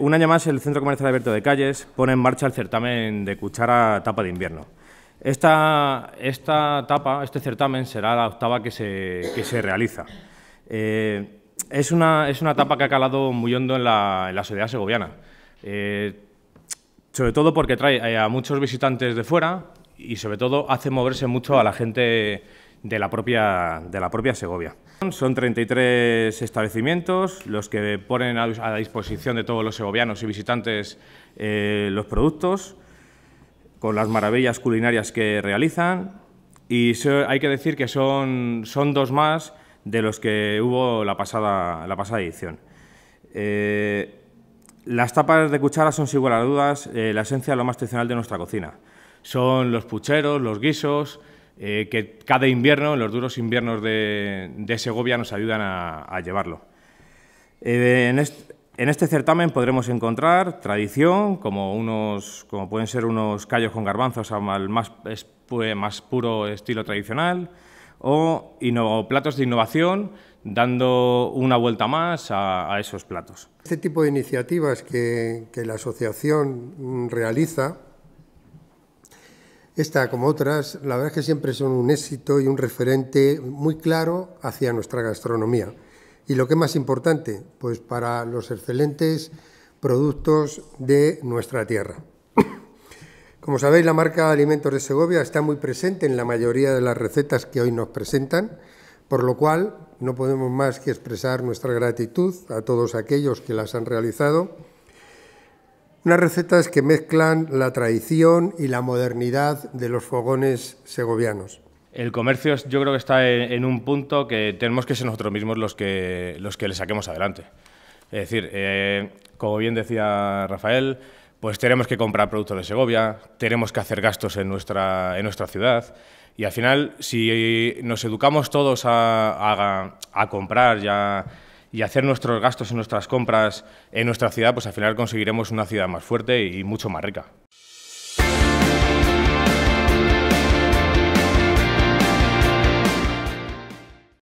Un año más, el Centro Comercial Abierto de Calles pone en marcha el certamen de Cuchara Tapa de Invierno. Esta, esta tapa, este certamen, será la octava que se, se realiza. Eh, es, una, es una etapa que ha calado muy hondo en la, sociedad segoviana. Eh, sobre todo porque trae eh, a muchos visitantes de fuera y sobre todo hace moverse mucho a la gente de la propia, de la propia Segovia. Son 33 establecimientos los que ponen a, disposición de todos los segovianos y visitantes eh, los productos, con las maravillas culinarias que realizan. Y hay que decir que son, son dos más de los que hubo la pasada, la pasada edición. Eh, las tapas de cuchara son, sin lugar a dudas, eh, la esencia de lo más tradicional de nuestra cocina. Son los pucheros, los guisos, eh, que cada invierno, los duros inviernos de, Segovia, nos ayudan a, llevarlo. Eh, en, este certamen podremos encontrar tradición, como, unos, como pueden ser unos callos con garbanzos al más, puro estilo tradicional, o platos de innovación, dando una vuelta más a, esos platos. Este tipo de iniciativas que la asociación mm, realiza esta, como otras, la verdad es que siempre son un éxito y un referente muy claro hacia nuestra gastronomía. Y lo que es más importante, pues para los excelentes productos de nuestra tierra. Como sabéis, la marca Alimentos de Segovia está muy presente en la mayoría de las recetas que hoy nos presentan, por lo cual no podemos más que expresar nuestra gratitud a todos aquellos que las han realizado unas recetas que mezclan la tradición y la modernidad de los fogones segovianos. El comercio yo creo que está en, un punto que tenemos que ser nosotros mismos los que, los que le saquemos adelante. Es decir, eh, como bien decía Rafael, pues tenemos que comprar productos de Segovia, tenemos que hacer gastos en nuestra, en nuestra ciudad y al final si nos educamos todos a, a, a comprar ya y hacer nuestros gastos y nuestras compras en nuestra ciudad, pues al final conseguiremos una ciudad más fuerte y mucho más rica.